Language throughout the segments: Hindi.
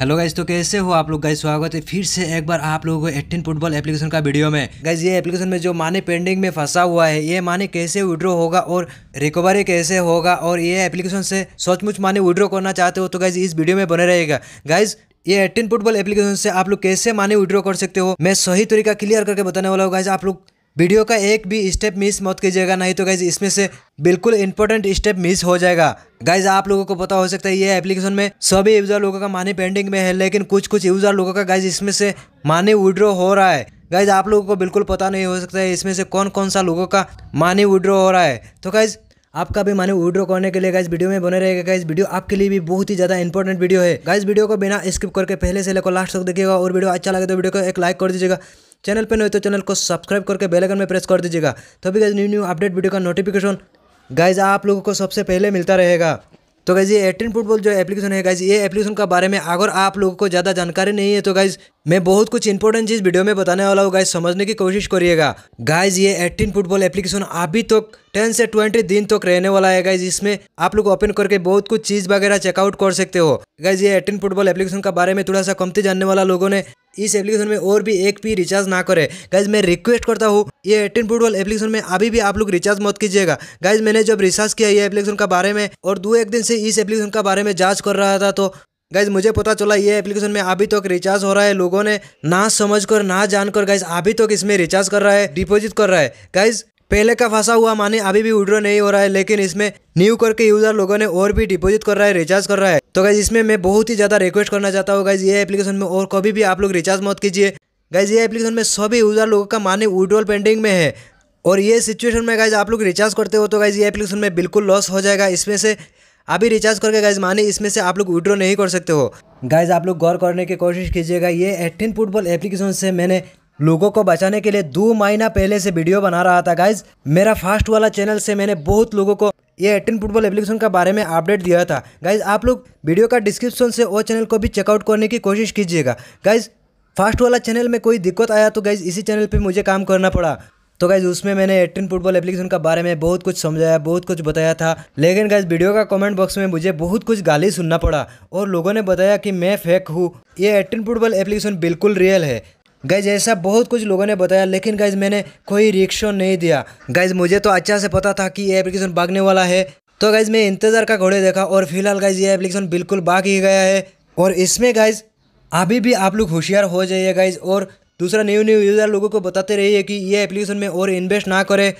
हेलो गाइज तो कैसे हो आप लोग गाइज स्वागत है फिर से एक बार आप लोगों को एट्टीन फुटबॉल एप्लीकेशन का वीडियो में गाइज ये एप्लीकेशन में जो माने पेंडिंग में फंसा हुआ है ये माने कैसे विड्रॉ होगा और रिकवरी कैसे होगा और ये एप्लीकेशन से सचमुच माने विड्रॉ करना चाहते हो तो गाइज इस वीडियो में बने रहेगा गाइज ये एट्टीन फुटबॉल एप्लीकेशन से आप लोग कैसे माने विड्रॉ कर सकते हो मैं सही तरीका क्लियर करके बताने वाला हूँ गाइज आप लोग वीडियो का एक भी स्टेप मिस मत कीजिएगा नहीं तो गाइज इसमें से बिल्कुल इंपॉर्टेंट स्टेप मिस हो जाएगा गाइज आप लोगों को पता हो सकता है ये एप्लीकेशन में सभी यूजर लोगों का मानी पेंडिंग में है लेकिन कुछ कुछ यूजर लोगों का गाइज इसमें से मानी विड्रॉ हो रहा है गाइज आप लोगों को बिल्कुल पता नहीं हो सकता है इसमें से कौन कौन सा लोगों का मानी विड्रॉ हो रहा है तो गाइज आपका भी मानी विड्रॉ करने के लिए गाइज वीडियो में बने रहेगा गाइज वीडियो आपके लिए भी बहुत ही ज्यादा इंपॉर्टेंट वीडियो है गाइज वीडियो को बिना स्किप करके पहले से लेकर लास्ट तक देखिएगा और वीडियो अच्छा लगे तो वीडियो को एक लाइक कर दीजिएगा चैनल पर नहीं तो चैनल को सब्सक्राइब करके बेलाइकन में प्रेस कर दीजिएगा तभी guys new new update video का नोटिफिकेशन गाइज आप लोगों को सबसे पहले मिलता रहेगा तो गाइज ये एटीन फुटबॉल जो एप्लीकेशन है गाइज ये एप्लीकेशन का बारे में अगर आप लोगों को ज़्यादा जानकारी नहीं है तो गाइज़ मैं बहुत कुछ इंपोर्टेंट चीज़ वीडियो में बताने वाला हूँ गाइज समझने की कोशिश करिएगा गाइज ये एट्टीन फुटबॉल एप्लीकेशन अभी तक तो टेन से ट्वेंटी दिन तक तो रहने वाला है गाइज इसमें आप लोग ओपन करके बहुत कुछ चीज़ वगैरह चेकआउट कर सकते हो गाइज ये 18 फुटबॉल एप्लीकेशन का बारे में थोड़ा सा कमती जानने वाला लोगों ने इस एप्लीकेशन में और भी एक भी रिचार्ज ना करे गाइज मैं रिक्वेस्ट करता हूँ ये एटीन फुटबॉल एप्लीकेशन में अभी भी आप लोग रिचार्ज मत कीजिएगा गाइज मैंने जब रिचार्ज किया ये एप्लीकेशन का बारे में और दो एक दिन से इस एप्लीकेशन का बारे में जांच कर रहा था तो गाइज मुझे पता चला ये एप्लीकेशन में अभी तक रिचार्ज हो रहा है लोगों ने ना समझ कर ना जानकर गाइज अभी तक इसमें रिचार्ज कर रहा है डिपॉजिट कर रहा है गाइज पहले का फंसा हुआ माने अभी भी विड्रॉ नहीं हो रहा है लेकिन इसमें न्यू करके यूजर लोगों ने और भी डिपॉजिट कर रहा है रिचार्ज कर रहा है तो गाइज इसमें मैं बहुत ही ज़्यादा रिक्वेस्ट करना चाहता हूँ गाइज ये एप्लीकेशन में और कभी भी आप लोग रिचार्ज मत कीजिए गाइज ये एप्लीकेशन में सभी यूजर लोगों का माने विड्रॉल पेंडिंग में है और ये सिचुएशन में गाइज आप लोग रिचार्ज करते हो तो गाइज ये एप्लीकेशन में बिल्कुल लॉस हो जाएगा इसमें से अभी रिचार्ज करके गाइज माने इसमें से आप लोग विड्रो नहीं कर सकते हो गाइज आप लोग गौर करने की कोशिश कीजिएगा ये एटीन फुटबॉल एप्लीकेशन से मैंने लोगों को बचाने के लिए दो महीना पहले से वीडियो बना रहा था गाइज मेरा फास्ट वाला चैनल से मैंने बहुत लोगों को ये एटीन फुटबॉल एप्लीकेशन के बारे में अपडेट दिया था गाइज आप लोग वीडियो का डिस्क्रिप्शन से वो चैनल को भी चेकआउट करने की कोशिश कीजिएगा गाइज फास्ट वाला चैनल में कोई दिक्कत आया तो गाइज इसी चैनल पे मुझे काम करना पड़ा तो गाइज उसमें मैंने एट्टीन फुटबॉल एप्लीकेशन का बारे में बहुत कुछ समझाया बहुत कुछ बताया था लेकिन गाइज वीडियो का कमेंट बॉक्स में मुझे बहुत कुछ गाली सुनना पड़ा और लोगों ने बताया कि मैं फेक हूँ ये एट्टीन फुटबॉल एप्लीकेशन बिल्कुल रियल है गाइज ऐसा बहुत कुछ लोगों ने बताया लेकिन गाइज मैंने कोई रिएक्शन नहीं दिया गाइज मुझे तो अच्छा से पता था कि ये एप्लीकेशन भागने वाला है तो गाइज मैं इंतज़ार का घोड़े देखा और फिलहाल गाइज ये एप्लीकेशन बिल्कुल भाग ही गया है और इसमें गाइज अभी भी आप लोग होशियार हो जाइए गाइज और दूसरा न्यू न्यू यूज़र लोगों को बताते रहिए कि ये एप्लीकेशन में और इन्वेस्ट ना करें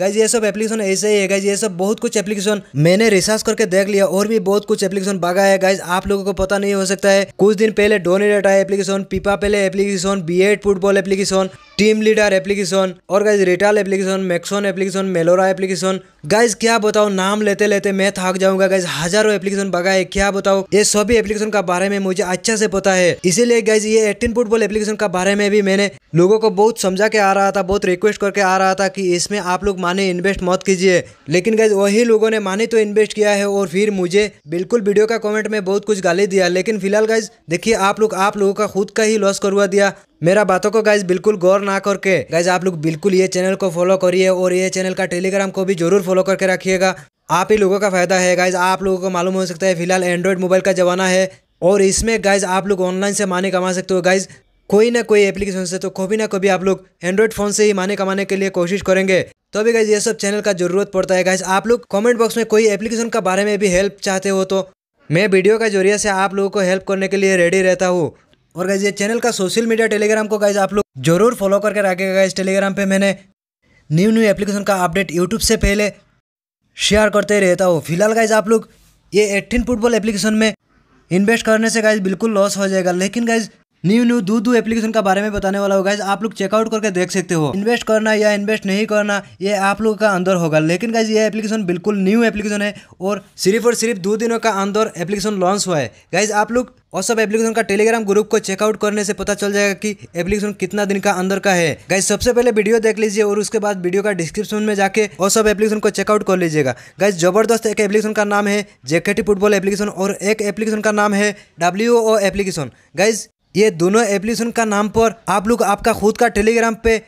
गाइज ये सब एप्लीकेशन ऐसे ही है गाइज ये सब बहुत कुछ एप्लीकेशन मैंने रिसर्च करके देख लिया और भी बहुत कुछ एप्लीकेशन भागा है गाइज आप लोगों को पता नहीं हो सकता है कुछ दिन पहले डोनेट आया एप्लीकेशन पीपा पहले एप्लीकेशन बी एड football application team leader application और गाइज रिटाल एप्लीकेशन मैक्सोन एप्लीकेशन मेलोरा एप्लीकेशन गाइज क्या बताओ नाम लेते लेते मैं थक जाऊंगा गाइज हजारों एप्लीकेशन बगाए क्या बताओ ये सभी एप्लीकेशन का बारे में मुझे अच्छा से पता है इसीलिए गाइज ये एटीन फुटबॉल एप्लीकेशन का बारे में भी मैंने लोगों को बहुत समझा के आ रहा था बहुत रिक्वेस्ट करके आ रहा था कि इसमें आप लोग माने इन्वेस्ट मत कीजिए लेकिन गाइज वही लोगों ने माने तो इन्वेस्ट किया है और फिर मुझे बिल्कुल वीडियो का कॉमेंट में बहुत कुछ गाली दिया लेकिन फिलहाल गाइज देखिए आप लोग आप लोगों का खुद का ही लॉस करवा दिया मेरा बातों को गाइज बिल्कुल गौर ना करके गाइज आप लोग बिल्कुल ये चैनल को फॉलो करिए और ये चैनल का टेलीग्राम को भी जरूर फॉलो करके रखिएगा आप ही लोगों का फायदा है गाइज आप लोगों को मालूम हो सकता है फिलहाल एंड्रॉयड मोबाइल का जमाना है और इसमें गाइज आप लोग ऑनलाइन से माने कमा सकते हो गाइज कोई ना कोई एप्लीकेशन से तो कभी ना कभी आप लोग एंड्रॉयड फ़ोन से ही माने कमाने के लिए कोशिश करेंगे तो अभी गाइज ये सब चैनल का जरूरत पड़ता है गाइज आप लोग कॉमेंट बॉक्स में कोई एप्लीकेशन का बारे में भी हेल्प चाहते हो तो मैं वीडियो का जरिए से आप लोगों को हेल्प करने के लिए रेडी रहता हूँ और गाइज ये चैनल का सोशल मीडिया टेलीग्राम को गाइज आप लोग जरूर फॉलो करके रखेगा गाइज टेलीग्राम पे मैंने न्यू न्यू एप्लीकेशन का अपडेट यूट्यूब से पहले शेयर करते रहता हूँ फिलहाल गाइज आप लोग ये एट्टीन फुटबॉल एप्लीकेशन में इन्वेस्ट करने से गाइज बिल्कुल लॉस हो जाएगा लेकिन गाइज न्यू न्यू दो दो एप्लीकेशन का बारे में बताने वाला होगा आप लोग चेकआउट करके देख सकते हो इन्वेस्ट करना या इन्वेस्ट नहीं करना ये आप लोगों का अंदर होगा लेकिन गाइज ये एप्लीकेशन बिल्कुल न्यू एप्लीकेशन है और सिर्फ और सिर्फ दो दिनों का अंदर एप्लीकेशन लॉन्च हुआ है गाइज आप लोग और सब एप्लीकेशन का टेलीग्राम ग्रुप को चेकआउट करने से पता चल जाएगा कि एप्लीकेशन कितना दिन का अंदर का है गाइज सबसे पहले वीडियो देख लीजिए और उसके बाद वीडियो का डिस्क्रिप्शन में जाके और सब एप्लीकेशन को चेकआउट कर लीजिएगा गाइज जबरदस्त एक एप्लीकेशन का नाम है जेकेटी फुटबॉल एप्लीकेशन और एक एप्लीकेशन का नाम है डब्ल्यू ओ एप्लीकेशन गाइज ये दोनों एप्लीकेशन का नाम पर आप लोग आपका खुद का टेलीग्राम पे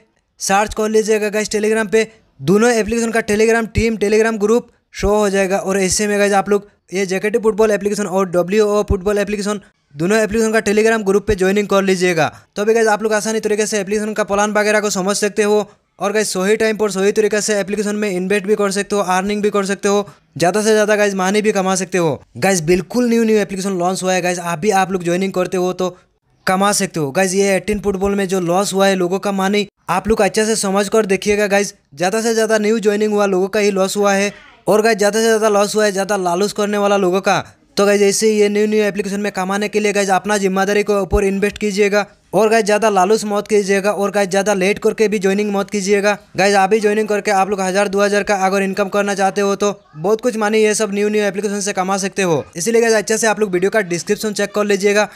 सर्च कर लीजिएगा गाइज टेलीग्राम पे दोनों एप्लीकेशन का Telegram team Telegram group show हो जाएगा और ऐसे में गाइज आप लोग ये जेकेटी फुटबॉल एप्लीकेशन और डब्ल्यू ओ फुटबॉल एप्लीकेशन दोनों एप्लीकेशन का टेलीग्राम ग्रुप पे ज्वाइनिंग कर लीजिएगा तो अभी गैस आप लोग आसानी तरीके से एप्लीकेशन का प्लान वगैरह को समझ सकते हो और गाइज सही टाइम पर सही तरीके से एप्लीकेशन में इन्वेस्ट भी कर सकते हो अर्निंग भी कर सकते हो ज़्यादा से ज़्यादा गाइज मानी भी कमा सकते हो गाइज बिल्कुल न्यू न्यू एप्लीकेशन लॉन्च हुआ है गाइज अभी आप लोग ज्वाइनिंग करते हो तो कमा सकते हो गाइज ये एटीन फुटबॉल में जो लॉस हुआ है लोगों का मानी आप लोग अच्छे से समझ कर देखिएगा गाइज ज़्यादा से ज़्यादा न्यू ज्वाइनिंग हुआ लोगों का ही लॉस हुआ है और गाय ज़्यादा से ज़्यादा लॉस हुआ है ज़्यादा लालूस करने वाला लोगों का तो गाय जैसे ये न्यू न्यू एप्लीकेशन में कमाने के लिए गाय अपना जिम्मेदारी को ऊपर इन्वेस्ट कीजिएगा और गाय ज़्यादा लालूस मौत कीजिएगा और गाय ज़्यादा लेट करके भी ज्वाइनिंग मौत कीजिएगा गाय अभी ज्वाइनिंग करके आप लोग हज़ार दो हज़ार का अगर इनकम करना चाहते हो तो बहुत कुछ मानी ये सब न्यू न्यू एप्लीकेशन से कमा सकते हो इसीलिए गाय अच्छे से आप लोग वीडियो का डिस्क्रिप्शन चेक कर लीजिएगा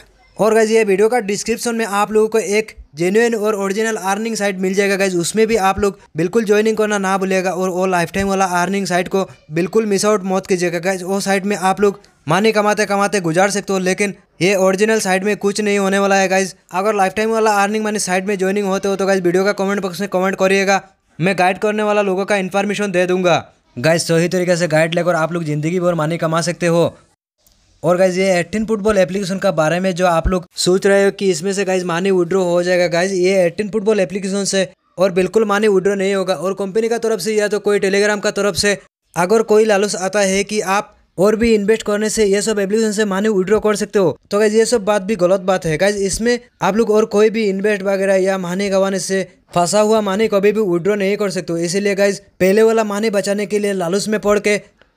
और गाइज ये वीडियो का डिस्क्रिप्शन में आप लोगों को एक जेन्यून और ओरिजिनल अर्निंग साइट मिल जाएगा गाइज उसमें भी आप लोग बिल्कुल ज्वाइनिंग करना ना भूलेगा और वो लाइफ टाइम वाला अर्निंग साइट को बिल्कुल मिस आउट मौत कीजिएगा गाइज वो साइट में आप लोग मानी कमाते कमाते गुजार सकते हो लेकिन ये ओरिजिनल साइड में कुछ नहीं होने वाला है गाइज अगर लाइफ टाइम वाला अर्निंग मानी साइड में ज्वाइनिंग होते हो तो गाइज वीडियो का कमेंट बॉक्स में कमेंट करिएगा मैं गाइड करने वाला लोगों का इन्फॉर्मेशन दे दूंगा गाइज सही तरीके से गाइड लेकर आप लोग जिंदगी भर मानी कमा सकते हो और गाइज ये एटीन फुटबॉल एप्लीकेशन का बारे में जो आप लोग सोच रहे हो कि इसमें से गाइज मानी विड्रो हो जाएगा गाइज ये एटीन फुटबॉल एप्लीकेशन से और बिल्कुल मानी विड्रो नहीं होगा और कंपनी का तरफ से या तो कोई टेलीग्राम का तरफ से अगर कोई लालस आता है कि आप और भी इन्वेस्ट करने से ये सब एप्लीकेशन से मानी विड्रॉ कर सकते हो तो गाइज ये सब बात भी गलत बात है गाइज इसमें आप लोग और कोई भी इन्वेस्ट वगैरह या मानी गंवाने से फंसा हुआ मानी कभी भी विड्रॉ नहीं कर सकते हो इसीलिए गाइज पहले वाला मानी बचाने के लिए लालच में पड़ के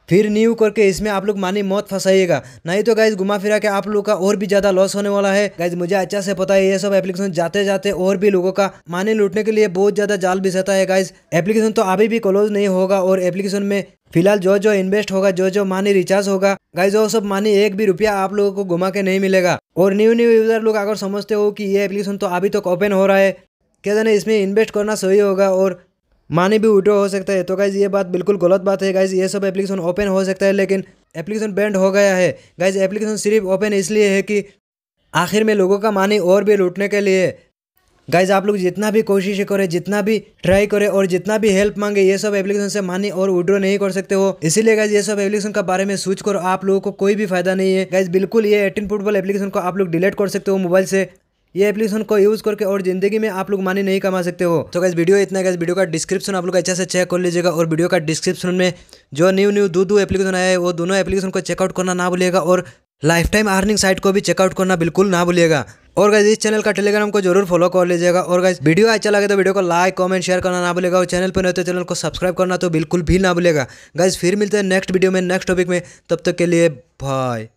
फिर न्यू करके इसमें आप लोग मानी मौत फंसाइएगा नहीं तो गाइज घुमा फिरा के आप लोग का और भी ज्यादा लॉस होने वाला है गाइज मुझे अच्छा से पता है ये सब एप्लीकेशन जाते जाते और भी लोगों का मानी लूटने के लिए बहुत ज्यादा जाल बिछाता है गाइज एप्लीकेशन तो अभी भी क्लोज नहीं होगा और एप्लीकेशन में फिलहाल जो जो इन्वेस्ट होगा जो जो मानी रिचार्ज होगा गाइज वो सब मानी एक भी रुपया आप लोगों को घुमा के नहीं मिलेगा और न्यू न्यू यूजर लोग अगर समझते हो कि ये एप्लीकेशन तो अभी तक ओपन हो रहा है क्या जाना इसमें इन्वेस्ट करना सही होगा और मानी भी उठो हो सकता है तो गाइज ये बात बिल्कुल गलत बात है गाइज ये सब एप्लीकेशन ओपन हो सकता है लेकिन एप्लीकेशन बैंड हो गया है गाइज एप्लीकेशन सिर्फ ओपन इसलिए है कि आखिर में लोगों का मानी और भी लूटने के लिए गाइज आप लोग जितना भी कोशिश करें जितना भी ट्राई करें और जितना भी हेल्प मांगे ये सब एप्लीकेशन से मानी और विड्रो नहीं कर सकते हो इसीलिए गाइज ये सब एप्लीकेशन के बारे में सोच कर आप लोगों को कोई भी फायदा नहीं है गाइज बिल्कुल ये एटीन फुटबॉल एप्लीकेशन को आप लोग डिलीट कर सकते हो मोबाइल से ये एप्लीकेशन को यूज़ करके और जिंदगी में आप लोग मानी नहीं कमा सकते हो तो गैस वीडियो इतना गैस वीडियो का डिस्क्रिप्शन आप लोग अच्छा से चेक कर लीजिएगा और वीडियो का डिस्क्रिप्शन में जो न्यू न्यू दो दो एप्लीकेशन आया है वो दोनों एप्लीकेशन को चेकआउट करना ना भूलिएगा और लाइफ टाइम अर्निंग साइट को भी चेकआउट करना बिल्कुल ना भूलिएगा और गाइज इस चैनल का टेलीग्राम को जरूर फॉलो कर लीजिएगा और गाइज वीडियो अच्छा लगे तो वीडियो को लाइक कमेंट शेयर करना ना भूलेगा और चैनल पर नहीं तो चैनल को सब्सक्राइब करना तो बिल्कुल भी ना भूलेगा गाइज फिर मिलते हैं नेक्स्ट वीडियो में नेक्स्ट टॉपिक में तब तक के लिए बाय